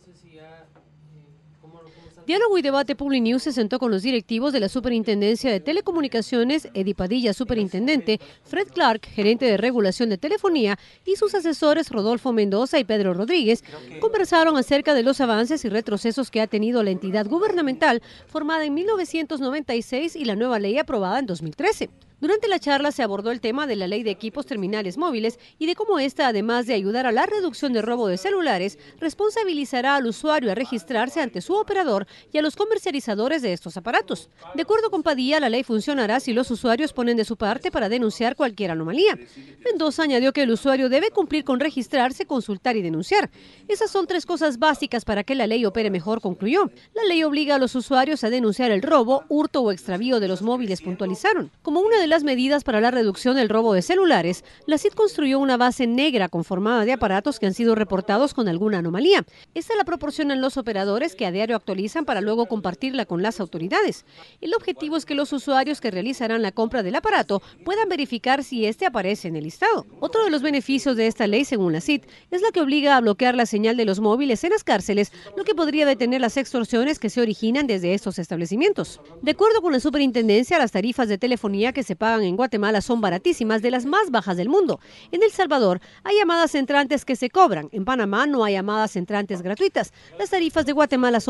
no sé si ya eh, Diálogo y debate Public News se sentó con los directivos de la Superintendencia de Telecomunicaciones, Edipadilla, Padilla, superintendente, Fred Clark, gerente de regulación de telefonía, y sus asesores Rodolfo Mendoza y Pedro Rodríguez. Conversaron acerca de los avances y retrocesos que ha tenido la entidad gubernamental formada en 1996 y la nueva ley aprobada en 2013. Durante la charla se abordó el tema de la ley de equipos terminales móviles y de cómo esta, además de ayudar a la reducción de robo de celulares, responsabilizará al usuario a registrarse ante su operador y a los comercializadores de estos aparatos. De acuerdo con Padilla, la ley funcionará si los usuarios ponen de su parte para denunciar cualquier anomalía. Mendoza añadió que el usuario debe cumplir con registrarse, consultar y denunciar. Esas son tres cosas básicas para que la ley opere mejor, concluyó. La ley obliga a los usuarios a denunciar el robo, hurto o extravío de los móviles, puntualizaron. Como una de las medidas para la reducción del robo de celulares, la CID construyó una base negra conformada de aparatos que han sido reportados con alguna anomalía. Esta la proporcionan los operadores que actualizan para luego compartirla con las autoridades. El objetivo es que los usuarios que realizarán la compra del aparato puedan verificar si este aparece en el listado. Otro de los beneficios de esta ley, según la CIT, es la que obliga a bloquear la señal de los móviles en las cárceles, lo que podría detener las extorsiones que se originan desde estos establecimientos. De acuerdo con la superintendencia, las tarifas de telefonía que se pagan en Guatemala son baratísimas, de las más bajas del mundo. En El Salvador hay llamadas entrantes que se cobran, en Panamá no hay llamadas entrantes gratuitas. Las tarifas de Guatemala son